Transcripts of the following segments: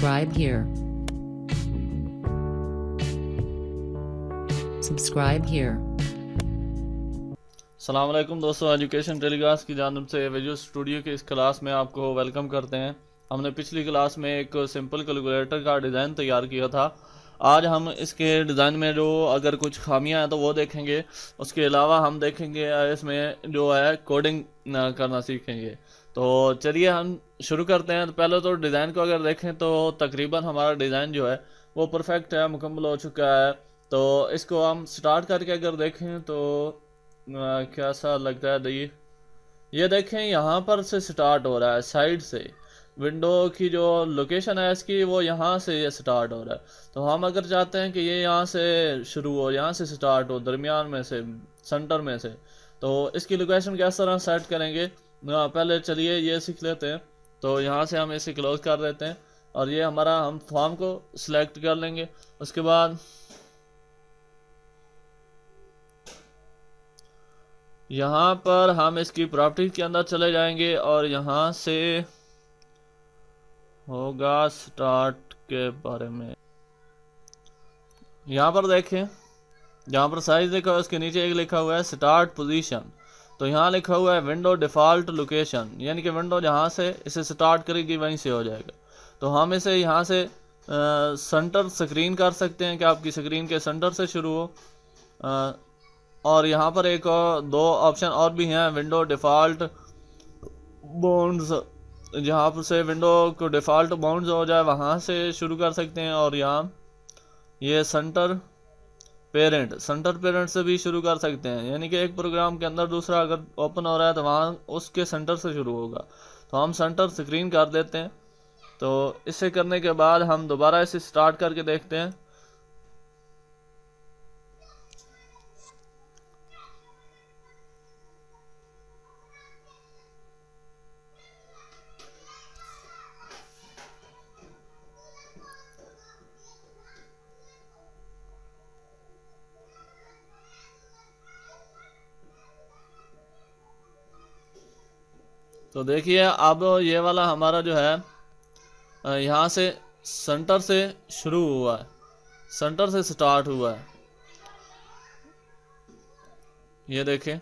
Subscribe here. Subscribe here. सलामकुम दोस्तों education telecast की जानब से वीडियो स्टूडियो के इस क्लास में आपको वेलकम करते हैं हमने पिछली क्लास में एक सिंपल कैलकुलेटर का डिज़ाइन तैयार किया था आज हम इसके डिज़ाइन में जो अगर कुछ खामियां हैं तो वो देखेंगे उसके अलावा हम देखेंगे इसमें जो है कोडिंग करना सीखेंगे तो चलिए हम शुरू करते हैं तो पहले तो डिज़ाइन को अगर देखें तो तकरीबन हमारा डिज़ाइन जो है वो परफेक्ट है मुकम्मल हो चुका है तो इसको हम स्टार्ट करके अगर देखें तो आ, सा लगता है दी ये देखें यहाँ पर से स्टार्ट हो रहा है साइड से विंडो की जो लोकेशन है इसकी वो यहाँ से ये स्टार्ट हो रहा है तो हम अगर चाहते हैं कि ये यहाँ से शुरू हो यहाँ से स्टार्ट हो दरमियान में से सेंटर में से तो इसकी लोकेशन किस तरह सेट करेंगे ना हाँ, पहले चलिए ये सीख लेते हैं तो यहाँ से हम इसे क्लोज कर देते हैं और ये हमारा हम फॉर्म को सिलेक्ट कर लेंगे उसके बाद यहाँ पर हम इसकी प्रॉपर्टी के अंदर चले जाएंगे और यहाँ से होगा स्टार्ट के बारे में यहाँ पर देखें यहाँ पर साइज देखा उसके नीचे एक लिखा हुआ है स्टार्ट पोजीशन तो यहाँ लिखा हुआ है विंडो डिफ़ॉल्ट लोकेशन यानी कि विंडो जहाँ से इसे स्टार्ट करेगी वहीं से हो जाएगा तो हम इसे यहाँ से सेंटर स्क्रीन कर सकते हैं कि आपकी स्क्रीन के सेंटर से शुरू हो आ, और यहाँ पर एक और दो ऑप्शन और भी हैं विंडो डिफ़ॉल्ट बाउंड्स जहाँ पर से विंडो को डिफ़ॉल्ट बाउंड्स हो जाए वहाँ से शुरू कर सकते हैं और यहाँ ये सेंटर पेरेंट सेंटर पेरेंट से भी शुरू कर सकते हैं यानी कि एक प्रोग्राम के अंदर दूसरा अगर ओपन हो रहा है तो वहाँ उसके सेंटर से शुरू होगा तो हम सेंटर स्क्रीन कर देते हैं तो इसे करने के बाद हम दोबारा इसे स्टार्ट करके देखते हैं तो देखिए अब ये वाला हमारा जो है यहाँ से सेंटर से शुरू हुआ है सेंटर से स्टार्ट हुआ है ये देखें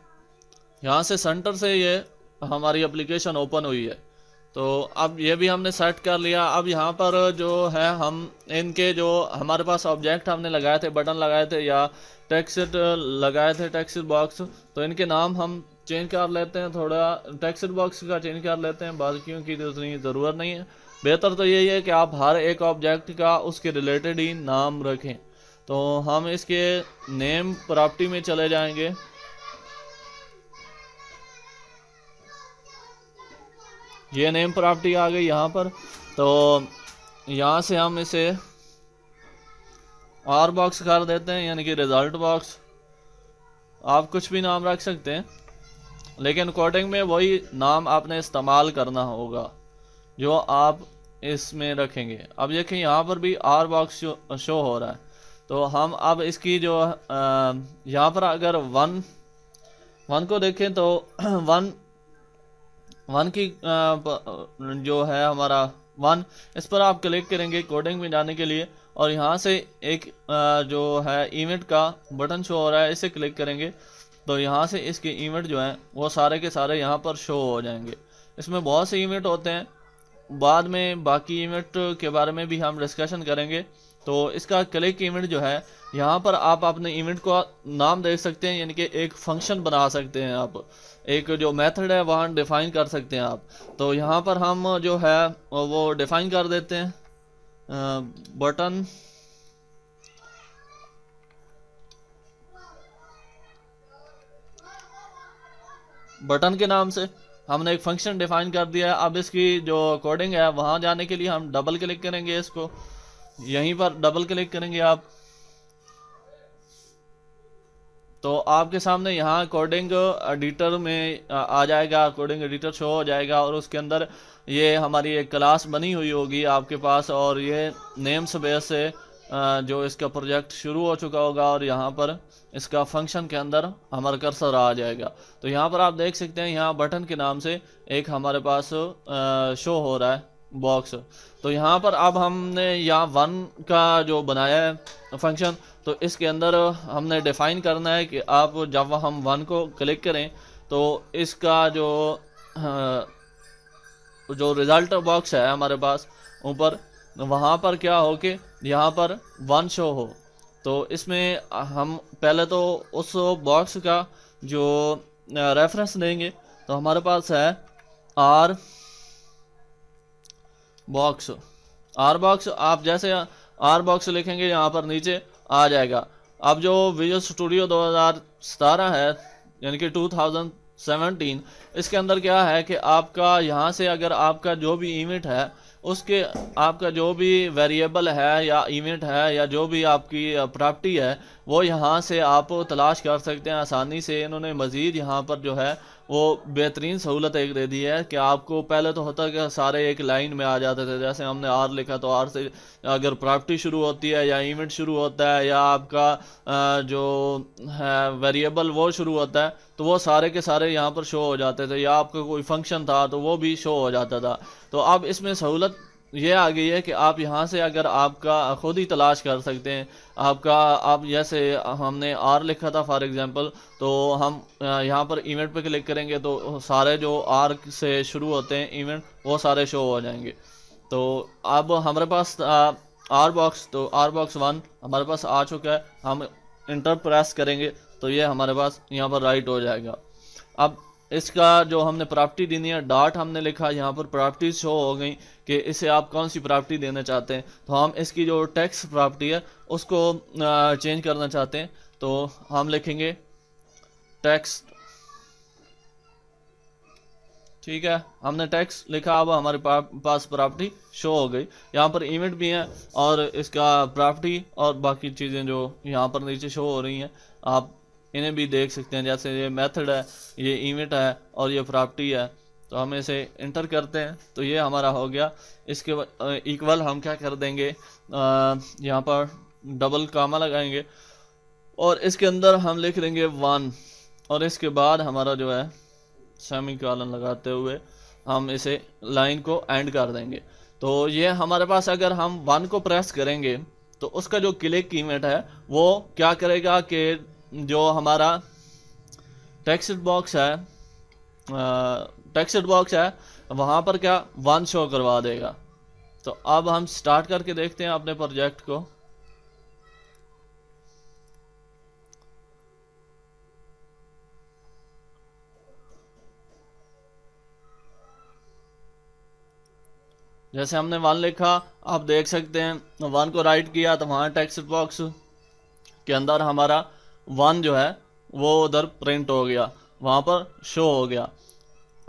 यहाँ से सेंटर से ये हमारी एप्लीकेशन ओपन हुई है तो अब ये भी हमने सेट कर लिया अब यहाँ पर जो है हम इनके जो हमारे पास ऑब्जेक्ट हमने लगाए थे बटन लगाए थे या टेक्स्ट लगाए थे टेक्स्ट बॉक्स तो इनके नाम हम चेंज कर लेते हैं थोड़ा टेक्सट बॉक्स का चेंज कर लेते हैं बाकियों की तो उतनी ज़रूरत नहीं है बेहतर तो यही है कि आप हर एक ऑब्जेक्ट का उसके रिलेटेड ही नाम रखें तो हम इसके नेम प्रॉपर्टी में चले जाएंगे ये नेम प्रॉपर्टी आ गई यहाँ पर तो यहाँ से हम इसे आर बॉक्स कर देते हैं यानी कि रिज़ल्ट बॉक्स आप कुछ भी नाम रख सकते हैं लेकिन कोडिंग में वही नाम आपने इस्तेमाल करना होगा जो आप इसमें रखेंगे अब देखें यहाँ पर भी आर बॉक्स शो, शो हो रहा है तो हम अब इसकी जो यहाँ पर अगर वन वन को देखें तो वन वन की जो है हमारा वन इस पर आप क्लिक करेंगे कोडिंग में जाने के लिए और यहाँ से एक जो है इवेंट का बटन शो हो रहा है इसे क्लिक करेंगे तो यहाँ से इसके इवेंट जो हैं वो सारे के सारे यहाँ पर शो हो जाएंगे इसमें बहुत से इवेंट होते हैं बाद में बाकी इवेंट के बारे में भी हम डिस्कशन करेंगे तो इसका क्लिक इवेंट जो है यहाँ पर आप अपने इवेंट को नाम दे सकते हैं यानी कि एक फंक्शन बना सकते हैं आप एक जो मेथड है वहाँ डिफ़ाइन कर सकते हैं आप तो यहाँ पर हम जो है वो डिफ़ाइन कर देते हैं बटन बटन के नाम से हमने एक फंक्शन डिफाइन कर दिया है अब इसकी जो कोडिंग है वहाँ जाने के लिए हम डबल क्लिक करेंगे इसको यहीं पर डबल क्लिक करेंगे आप तो आपके सामने यहाँ अकॉर्डिंग एडिटर में आ जाएगा अकॉर्डिंग एडिटर शो हो जाएगा और उसके अंदर ये हमारी एक क्लास बनी हुई होगी आपके पास और ये नेम्स बेस से जो इसका प्रोजेक्ट शुरू हो चुका होगा और यहाँ पर इसका फंक्शन के अंदर हमारा कर्सर आ जाएगा तो यहाँ पर आप देख सकते हैं यहाँ बटन के नाम से एक हमारे पास शो हो रहा है बॉक्स तो यहाँ पर अब हमने यहाँ वन का जो बनाया है फंक्शन तो इसके अंदर हमने डिफ़ाइन करना है कि आप जब हम वन को क्लिक करें तो इसका जो जो रिज़ल्ट बॉक्स है हमारे पास ऊपर वहाँ पर क्या हो कि यहाँ पर वन शो हो तो इसमें हम पहले तो उस बॉक्स का जो रेफरेंस देंगे तो हमारे पास है आर बॉक्स आर बॉक्स आप जैसे आर बॉक्स लिखेंगे यहाँ पर नीचे आ जाएगा अब जो विजय स्टूडियो 2017 है यानी कि 2017 इसके अंदर क्या है कि आपका यहाँ से अगर आपका जो भी इवेंट है उसके आपका जो भी वेरिएबल है या इवेंट है या जो भी आपकी प्रॉपर्टी है वो यहाँ से आप तलाश कर सकते हैं आसानी से इन्होंने मज़ीद यहाँ पर जो है वो बेहतरीन सहूलत एक दे दी है कि आपको पहले तो होता कि सारे एक लाइन में आ जाते थे जैसे हमने आर लिखा तो आर से अगर प्रॉपर्टी शुरू होती है या इवेंट शुरू होता है या आपका जो है वेरिएबल वो शुरू होता है तो वो सारे के सारे यहाँ पर शो हो जाते थे या आपका कोई फंक्शन था तो वो भी शो हो जाता था तो अब इसमें सहूलत ये आ गई है कि आप यहाँ से अगर आपका खुद ही तलाश कर सकते हैं आपका आप जैसे हमने आर लिखा था फॉर एग्जांपल तो हम यहाँ पर इवेंट पे क्लिक करेंगे तो सारे जो आर से शुरू होते हैं इवेंट वो सारे शो हो जाएंगे तो अब हमारे पास आर बॉक्स तो आर बॉक्स वन हमारे पास आ चुका है हम इंटर प्रेस करेंगे तो ये हमारे पास यहाँ पर राइट हो जाएगा अब इसका जो हमने प्रॉपर्टी देनी है डॉट हमने लिखा यहाँ पर प्रॉपर्टी शो हो गई कि इसे आप कौन सी प्रॉपर्टी देना चाहते हैं तो हम इसकी जो टैक्स प्रॉपर्टी है उसको चेंज करना चाहते हैं तो हम लिखेंगे टैक्स ठीक है हमने टैक्स लिखा अब हमारे पास प्रॉपर्टी शो हो गई यहाँ पर इवेंट भी है और इसका प्रॉपर्टी और बाकी चीज़ें जो यहाँ पर नीचे शो हो रही हैं आप इन्हें भी देख सकते हैं जैसे ये मेथड है ये इवेंट है और ये प्रॉपर्टी है तो हम इसे इंटर करते हैं तो ये हमारा हो गया इसके इक्वल हम क्या कर देंगे यहाँ पर डबल कामा लगाएंगे और इसके अंदर हम लिख देंगे वन और इसके बाद हमारा जो है सेमी कॉलन लगाते हुए हम इसे लाइन को एंड कर देंगे तो ये हमारे पास अगर हम वन को प्रेस करेंगे तो उसका जो क्लिक इवेंट है वो क्या करेगा कि जो हमारा टेक्स्ट बॉक्स है टेक्स्ट बॉक्स है वहाँ पर क्या वन शो करवा देगा तो अब हम स्टार्ट करके देखते हैं अपने प्रोजेक्ट को जैसे हमने वन लिखा आप देख सकते हैं वन को राइट किया तो वहां टेक्स्ट बॉक्स के अंदर हमारा वन जो है वो उधर प्रिंट हो गया वहाँ पर शो हो गया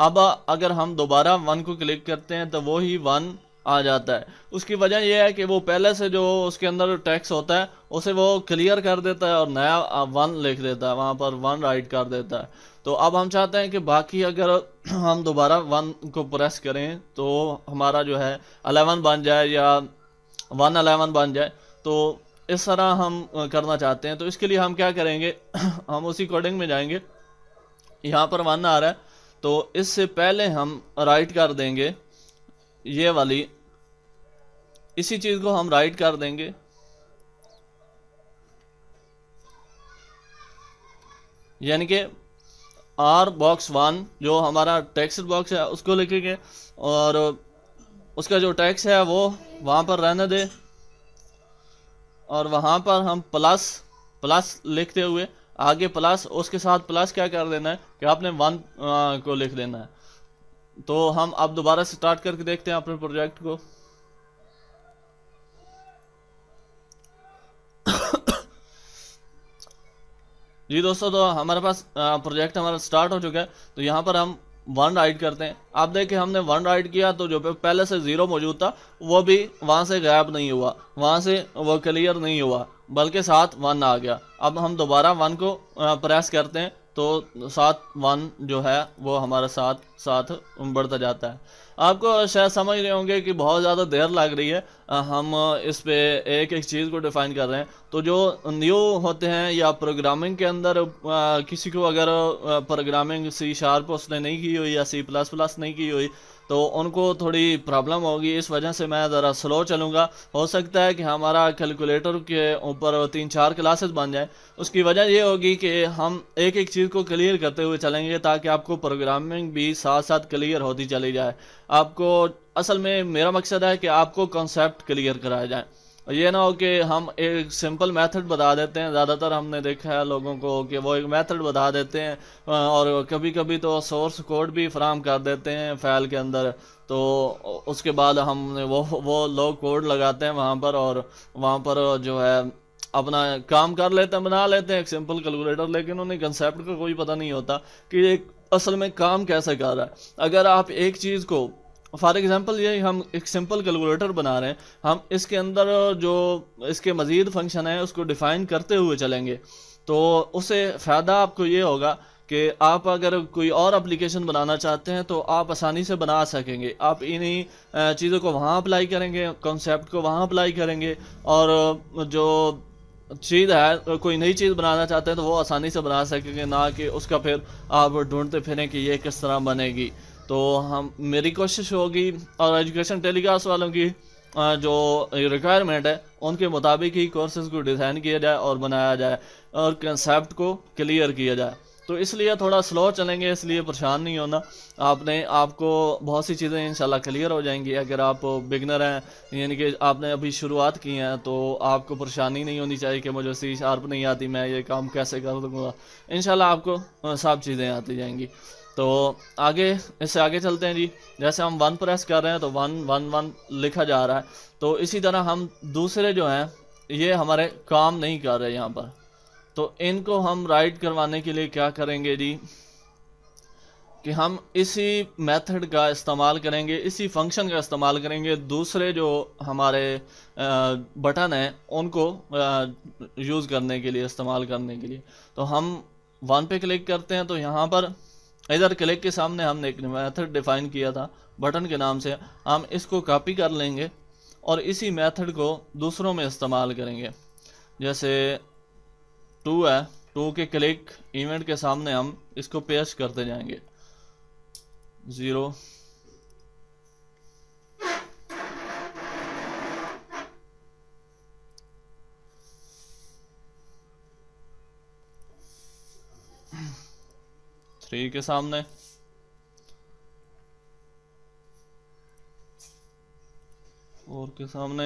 अब अगर हम दोबारा वन को क्लिक करते हैं तो वो ही वन आ जाता है उसकी वजह यह है कि वो पहले से जो उसके अंदर टैक्स होता है उसे वो क्लियर कर देता है और नया वन लिख देता है वहाँ पर वन राइट कर देता है तो अब हम चाहते हैं कि बाकी अगर हम दोबारा वन को प्रेस करें तो हमारा जो है अलेवन बन जाए या वन अलेवन बन जाए तो इस तरह हम करना चाहते हैं तो इसके लिए हम क्या करेंगे हम उसी कोडिंग में जाएंगे यहाँ पर वन आ रहा है तो इससे पहले हम राइट कर देंगे ये वाली इसी चीज़ को हम राइट कर देंगे यानी कि आर बॉक्स वन जो हमारा टेक्स्ट बॉक्स है उसको लिखेंगे और उसका जो टैक्स है वो वहां पर रहने दे और वहाँ पर हम प्लस प्लस लिखते हुए आगे प्लस उसके साथ प्लस क्या कर देना है कि आपने वन को लिख देना है तो हम अब दोबारा स्टार्ट करके देखते हैं अपने प्रोजेक्ट को जी दोस्तों तो हमारे पास प्रोजेक्ट हमारा स्टार्ट हो चुका है तो यहाँ पर हम वन राइड करते हैं आप देखें हमने वन राइड किया तो जो पे पहले से ज़ीरो मौजूद था वो भी वहाँ से गायब नहीं हुआ वहाँ से वो क्लियर नहीं हुआ बल्कि साथ वन आ गया अब हम दोबारा वन को प्रेस करते हैं तो सात वन जो है वो हमारे साथ साथ बढ़ता जाता है आपको शायद समझ रहे होंगे कि बहुत ज़्यादा देर लग रही है हम इस पर एक एक चीज़ को डिफ़ाइन कर रहे हैं तो जो न्यू होते हैं या प्रोग्रामिंग के अंदर किसी को अगर प्रोग्रामिंग सी शार्प उसने नहीं की हुई या सी प्लस प्लस नहीं की हुई तो उनको थोड़ी प्रॉब्लम होगी इस वजह से मैं ज़रा स्लो चलूँगा हो सकता है कि हमारा कैलकुलेटर के ऊपर तीन चार क्लासेस बन जाए उसकी वजह ये होगी कि हम एक एक चीज़ को क्लियर करते हुए चलेंगे ताकि आपको प्रोग्रामिंग भी साथ साथ क्लियर होती चली जाए आपको असल में मेरा मकसद है कि आपको कॉन्सेप्ट क्लियर कराया जाए ये ना हो कि हम एक सिंपल मेथड बता देते हैं ज़्यादातर हमने देखा है लोगों को कि वो एक मेथड बता देते हैं और कभी कभी तो सोर्स कोड भी फ्राहम कर देते हैं फाइल के अंदर तो उसके बाद हम वो वो लोग कोड लगाते हैं वहाँ पर और वहाँ पर जो है अपना काम कर लेते हैं बना लेते हैं एक सिंपल कैलकुलेटर लेकिन उन्हें कंसेप्ट का कोई पता नहीं होता कि एक असल में काम कैसे कर रहा है अगर आप एक चीज़ को फॉर एग्ज़ाम्पल ये हम एक सिंपल कैलकुलेटर बना रहे हैं हम इसके अंदर जो इसके मज़ीद फंक्शन है उसको डिफ़ाइन करते हुए चलेंगे तो उससे फ़ायदा आपको ये होगा कि आप अगर कोई और एप्लीकेशन बनाना चाहते हैं तो आप आसानी से बना सकेंगे आप इन्हीं चीज़ों को वहाँ अप्लाई करेंगे कॉन्सेप्ट को वहाँ अप्लाई करेंगे और जो चीज़ है कोई नई चीज़ बनाना चाहते हैं तो वो आसानी से बना सकेंगे ना कि उसका फिर आप ढूंढते फिरें कि ये किस तरह बनेगी तो हम मेरी कोशिश होगी और एजुकेशन टेलीकास्ट वालों की जो रिक्वायरमेंट है उनके मुताबिक ही कोर्सेज को डिज़ाइन किया जाए और बनाया जाए और कंसेप्ट को क्लियर किया जाए तो इसलिए थोड़ा स्लो चलेंगे इसलिए परेशान नहीं होना आपने आपको बहुत सी चीज़ें इंशाल्लाह क्लियर हो जाएंगी अगर आप बिगनर हैं यानी कि आपने अभी शुरुआत की है तो आपको परेशानी नहीं होनी चाहिए कि मुझे सी शार्प नहीं आती मैं ये काम कैसे कर दूँगा इन आपको सब चीज़ें आती जाएंगी तो आगे इससे आगे चलते हैं जी जैसे हम वन प्रेस कर रहे हैं तो वन वन वन लिखा जा रहा है तो इसी तरह हम दूसरे जो हैं ये हमारे काम नहीं कर रहे यहाँ पर तो इनको हम राइट करवाने के लिए क्या करेंगे जी कि हम इसी मेथड का इस्तेमाल करेंगे इसी फंक्शन का इस्तेमाल करेंगे दूसरे जो हमारे बटन हैं उनको यूज़ करने के लिए इस्तेमाल करने के लिए तो हम वन पे क्लिक करते हैं तो यहाँ पर इधर क्लिक के सामने हमने एक मेथड डिफाइन किया था बटन के नाम से हम इसको कॉपी कर लेंगे और इसी मेथड को दूसरों में इस्तेमाल करेंगे जैसे टू है टू के क्लिक इवेंट के सामने हम इसको पेश करते जाएंगे ज़ीरो थ्री के सामने फोर के सामने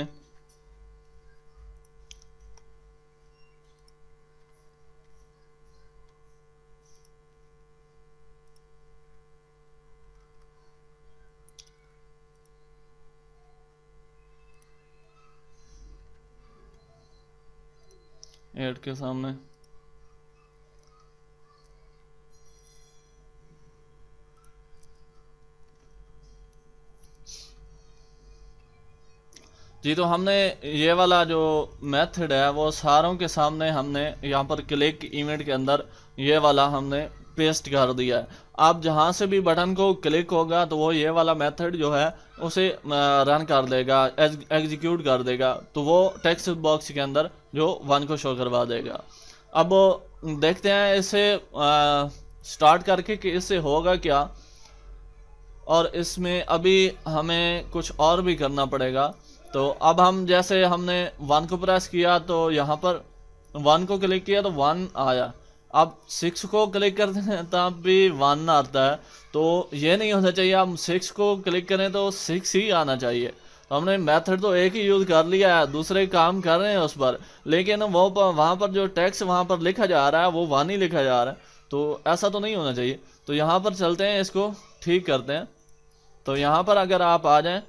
एट के सामने जी तो हमने ये वाला जो मेथड है वो सारों के सामने हमने यहाँ पर क्लिक इवेंट के अंदर ये वाला हमने पेस्ट कर दिया है आप जहाँ से भी बटन को क्लिक होगा तो वो ये वाला मेथड जो है उसे रन कर देगा एग्जीक्यूट कर देगा तो वो टेक्स्ट बॉक्स के अंदर जो वन को शो करवा देगा अब देखते हैं इसे स्टार्ट करके कि इससे होगा क्या और इसमें अभी हमें कुछ और भी करना पड़ेगा तो अब हम जैसे हमने वन को प्रेस किया तो यहाँ पर वन को क्लिक किया तो वन आया अब सिक्स को क्लिक करते हैं तब भी वन आता है तो ये नहीं होना चाहिए हम सिक्स को क्लिक करें तो सिक्स ही आना चाहिए तो हमने मेथड तो एक ही यूज़ कर लिया है दूसरे काम कर रहे हैं उस पर लेकिन वो पर, वहाँ पर जो टैक्स वहाँ पर लिखा जा रहा है वो वन ही लिखा जा रहा है तो ऐसा तो नहीं होना चाहिए तो यहाँ पर चलते हैं इसको ठीक करते हैं तो यहाँ पर अगर आप आ जाएँ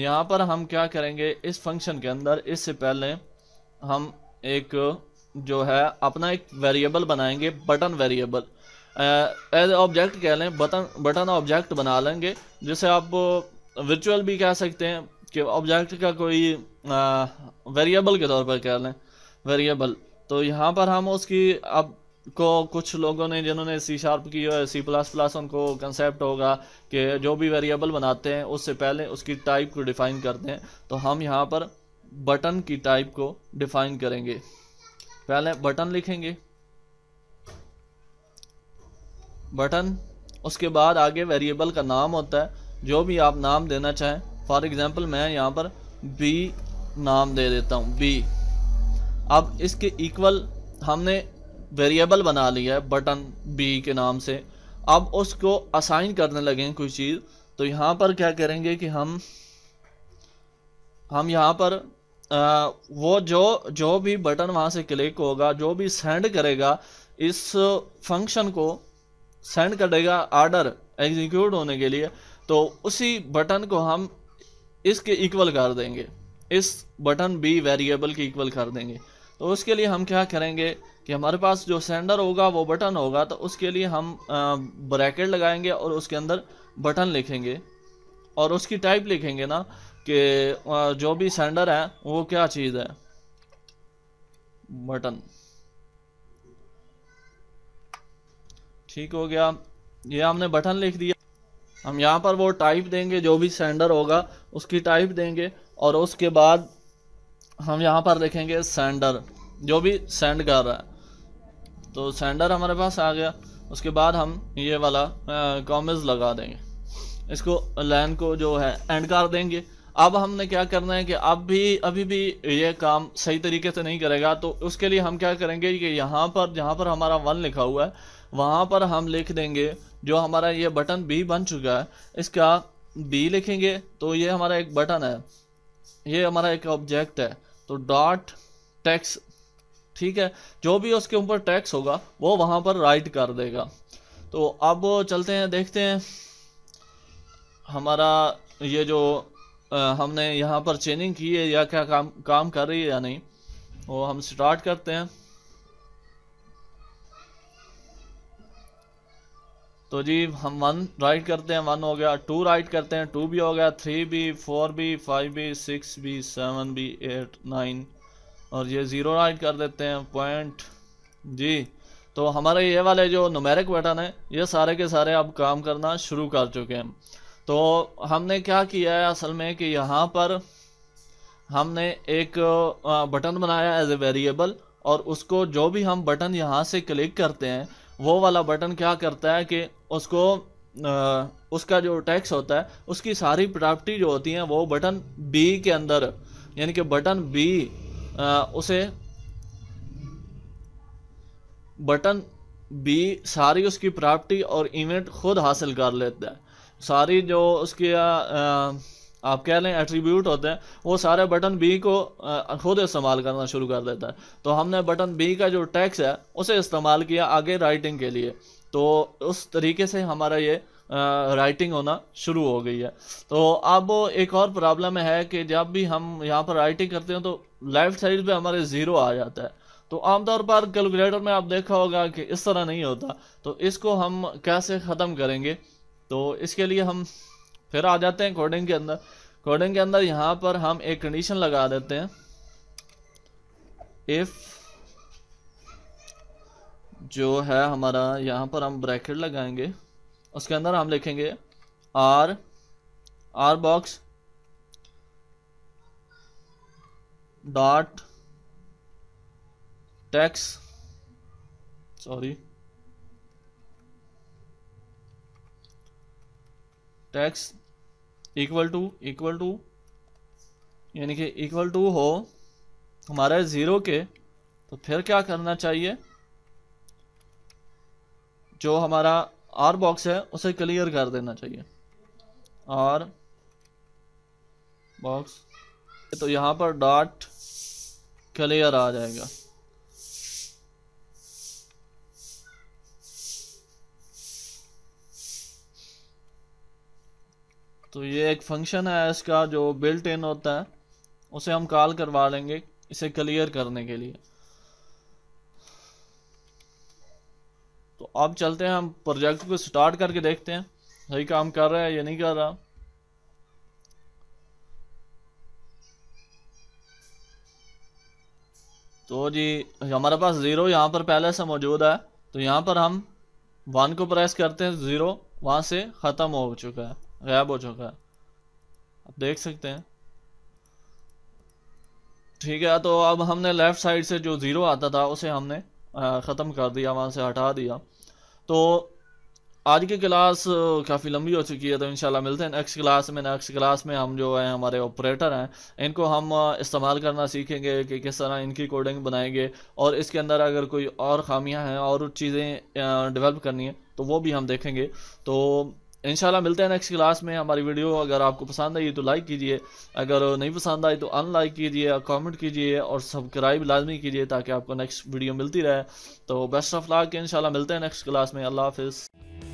यहाँ पर हम क्या करेंगे इस फंक्शन के अंदर इससे पहले हम एक जो है अपना एक वेरिएबल बनाएंगे बटन वेरिएबल एज ऑब्जेक्ट कह लें बटन बटन ऑब्जेक्ट बना लेंगे जिसे आप वर्चुअल भी कह सकते हैं कि ऑब्जेक्ट का कोई वेरिएबल के तौर पर कह लें वेरिएबल तो यहाँ पर हम उसकी अब को कुछ लोगों ने जिन्होंने सी शार्प की है सी प्लस प्लस उनको कंसेप्ट होगा कि जो भी वेरिएबल बनाते हैं उससे पहले उसकी टाइप को डिफ़ाइन करते हैं तो हम यहाँ पर बटन की टाइप को डिफ़ाइन करेंगे पहले बटन लिखेंगे बटन उसके बाद आगे वेरिएबल का नाम होता है जो भी आप नाम देना चाहें फॉर एग्ज़ाम्पल मैं यहाँ पर बी नाम दे देता हूँ बी अब इसके इक्वल हमने वेरिएबल बना लिया है बटन बी के नाम से अब उसको असाइन करने लगे कोई चीज़ तो यहाँ पर क्या करेंगे कि हम हम यहाँ पर आ, वो जो जो भी बटन वहाँ से क्लिक होगा जो भी सेंड करेगा इस फंक्शन को सेंड करेगा आर्डर एग्जीक्यूट होने के लिए तो उसी बटन को हम इसके इक्वल कर देंगे इस बटन बी वेरिएबल के इक्वल कर देंगे तो उसके लिए हम क्या करेंगे कि हमारे पास जो सेंडर होगा वो बटन होगा तो उसके लिए हम ब्रैकेट लगाएंगे और उसके अंदर बटन लिखेंगे और उसकी टाइप लिखेंगे ना कि जो भी सेंडर है वो क्या चीज़ है बटन ठीक हो गया ये हमने बटन लिख दिया हम यहाँ पर वो टाइप देंगे जो भी सेंडर होगा उसकी टाइप देंगे और उसके बाद हम यहाँ पर देखेंगे सेंडर जो भी सेंड कर रहा है तो सेंडर हमारे पास आ गया उसके बाद हम ये वाला कॉमेज लगा देंगे इसको लाइन को जो है एंड कर देंगे अब हमने क्या करना है कि अब भी अभी भी ये काम सही तरीके से नहीं करेगा तो उसके लिए हम क्या करेंगे कि यहाँ पर जहाँ पर हमारा वन लिखा हुआ है वहाँ पर हम लिख देंगे जो हमारा ये बटन बी बन चुका है इसका बी लिखेंगे तो ये हमारा एक बटन है ये हमारा एक ऑब्जेक्ट है तो डॉट टैक्स ठीक है जो भी उसके ऊपर टैक्स होगा वो वहाँ पर राइट कर देगा तो अब चलते हैं देखते हैं हमारा ये जो आ, हमने यहाँ पर चेनिंग की है या क्या काम काम कर रही है या नहीं वो हम स्टार्ट करते हैं तो जी हम वन राइट करते हैं वन हो गया टू राइट करते हैं टू भी हो गया थ्री भी फोर भी फाइव भी सिक्स भी सेवन भी एट नाइन और ये ज़ीरो राइट कर देते हैं पॉइंट जी तो हमारे ये वाले जो नुमेरिक बटन है ये सारे के सारे अब काम करना शुरू कर चुके हैं तो हमने क्या किया है असल में कि यहाँ पर हमने एक बटन बनाया एज ए वेरिएबल और उसको जो भी हम बटन यहाँ से क्लिक करते हैं वो वाला बटन क्या करता है कि उसको आ, उसका जो टैक्स होता है उसकी सारी प्रॉपर्टी जो होती है वो बटन बी के अंदर यानी कि बटन बी उसे बटन बी सारी उसकी प्रॉपर्टी और इवेंट खुद हासिल कर लेता है सारी जो उसके आ, आप कह लें एट्रीब्यूट होते हैं वो सारे बटन बी को खुद इस्तेमाल करना शुरू कर देता है तो हमने बटन बी का जो टैक्स है उसे इस्तेमाल किया आगे राइटिंग के लिए तो उस तरीके से हमारा ये राइटिंग होना शुरू हो गई है तो अब एक और प्रॉब्लम है कि जब भी हम यहाँ पर राइटिंग करते हैं तो लेफ्ट साइड पे हमारे ज़ीरो आ जाता है तो आमतौर पर कैलकुलेटर में आप देखा होगा कि इस तरह नहीं होता तो इसको हम कैसे ख़त्म करेंगे तो इसके लिए हम फिर आ जाते हैं कोडिंग के अंदर कोडिंग के अंदर यहाँ पर हम एक कंडीशन लगा देते हैं इफ़ जो है हमारा यहाँ पर हम ब्रैकेट लगाएंगे उसके अंदर हम लिखेंगे R R box dot text sorry text equal to equal to यानी कि इक्वल टू हो हमारे ज़ीरो के तो फिर क्या करना चाहिए जो हमारा आर बॉक्स है उसे क्लियर कर देना चाहिए आर बॉक्स तो यहाँ पर डॉट क्लियर आ जाएगा तो ये एक फंक्शन है इसका जो बिल्ट इन होता है उसे हम कॉल करवा लेंगे इसे क्लियर करने के लिए तो अब चलते हैं हम प्रोजेक्ट को स्टार्ट करके देखते हैं सही काम कर रहा है या नहीं कर रहा तो जी हमारे पास ज़ीरो यहाँ पर पहले से मौजूद है तो यहाँ पर हम वन को प्रेस करते हैं ज़ीरो वहाँ से ख़त्म हो चुका है गायब हो चुका है आप देख सकते हैं ठीक है तो अब हमने लेफ़्ट साइड से जो ज़ीरो आता था उसे हमने ख़त्म कर दिया वहाँ से हटा दिया तो आज की क्लास काफ़ी लंबी हो चुकी है तो इंशाल्लाह मिलते हैं नेक्स्ट क्लास में नेक्स्ट क्लास में हम जो है हमारे ऑपरेटर हैं इनको हम इस्तेमाल करना सीखेंगे कि किस तरह इनकी कोडिंग बनाएंगे और इसके अंदर अगर कोई और खामियां हैं और चीज़ें डेवलप करनी है तो वो भी हम देखेंगे तो इंशाल्लाह मिलते हैं नेक्स्ट क्लास में हमारी वीडियो अगर आपको पसंद आई तो लाइक कीजिए अगर नहीं पसंद आई तो अनलाइक कीजिए कमेंट कीजिए और सब्सक्राइब लाजमी कीजिए ताकि आपको नेक्स्ट वीडियो मिलती रहे तो बेस्ट ऑफ लाक इंशाल्लाह मिलते हैं नेक्स्ट क्लास में अल्लाह हाफिज़